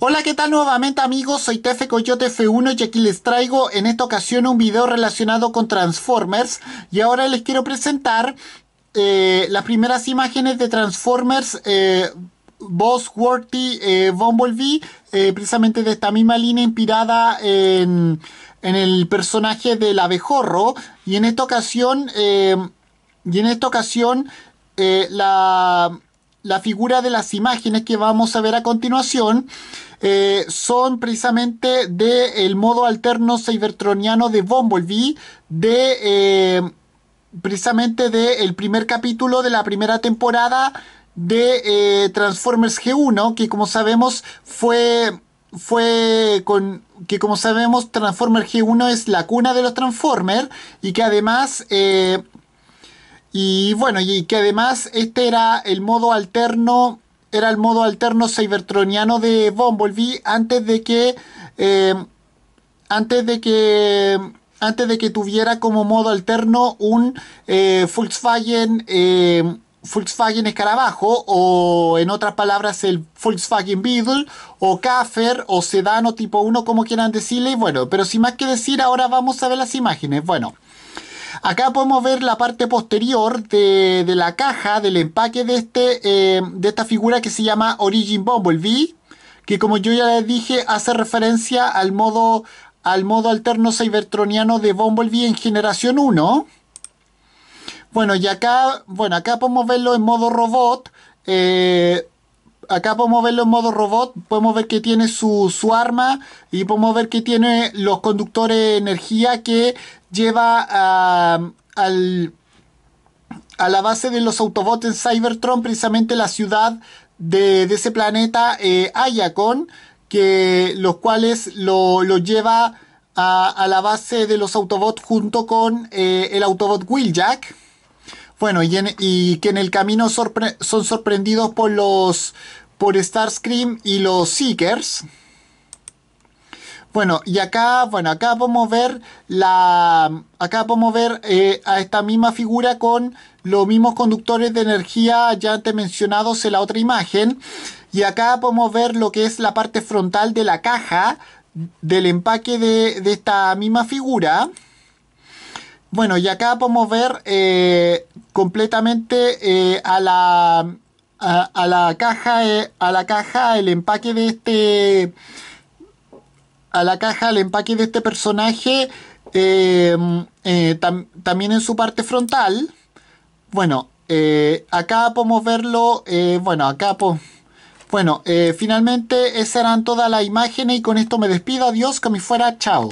Hola, ¿qué tal nuevamente amigos? Soy Tefe Coyote F1 y aquí les traigo en esta ocasión un video relacionado con Transformers y ahora les quiero presentar eh, las primeras imágenes de Transformers eh, Boss Worthy eh, Bumblebee, precisamente de esta misma línea inspirada en, en, el personaje del abejorro y en esta ocasión y en esta ocasión la la figura de las imágenes que vamos a ver a continuación eh, son precisamente del modo alterno cybertroniano de Bumblebee de eh, precisamente del primer capítulo de la primera temporada de eh, Transformers G1 que como sabemos fue fue con que como sabemos Transformers G1 es la cuna de los Transformers y que además y bueno, y que además este era el modo alterno, era el modo alterno cybertroniano de Bumblebee antes de que, eh, antes de que, antes de que tuviera como modo alterno un eh, Volkswagen, eh, Volkswagen Escarabajo o en otras palabras el Volkswagen Beetle o Kaffer o Sedano tipo 1 como quieran decirle y bueno, pero sin más que decir ahora vamos a ver las imágenes. Bueno. Acá podemos ver la parte posterior de, la caja, del empaque de, este, eh, de esta figura que se llama Origin Bumblebee, que como yo ya les dije, hace referencia al modo, al modo alterno cybertroniano de Bumblebee en generación 1. Bueno, y acá, bueno, acá podemos verlo en modo robot. Eh, acá podemos verlo en modo robot, podemos ver que tiene su, arma y podemos ver que tiene los conductores de energía que lleva a, la base de los Autobots en Cybertron, precisamente la ciudad de, ese planeta, eh, Ayacon, que, los cuales lo, lleva a, la base de los Autobots junto con eh, el Autobot Wheeljack bueno, y, que en el camino son sorprendidos por los por Starscream y los Seekers. Bueno, y acá, bueno, acá podemos ver la. Acá podemos ver eh, a esta misma figura con los mismos conductores de energía ya antes mencionados en la otra imagen. Y acá podemos ver lo que es la parte frontal de la caja del empaque de, de esta misma figura. Bueno, y acá podemos ver eh, completamente eh, a, la, a, la caja, eh, a la caja, el empaque de este, a la caja, el empaque de este personaje, em, también en su parte frontal. Bueno, acá podemos verlo, bueno, acá bueno, finalmente esas eran todas las imágenes y con esto me despido, adiós, que me fuera, chao.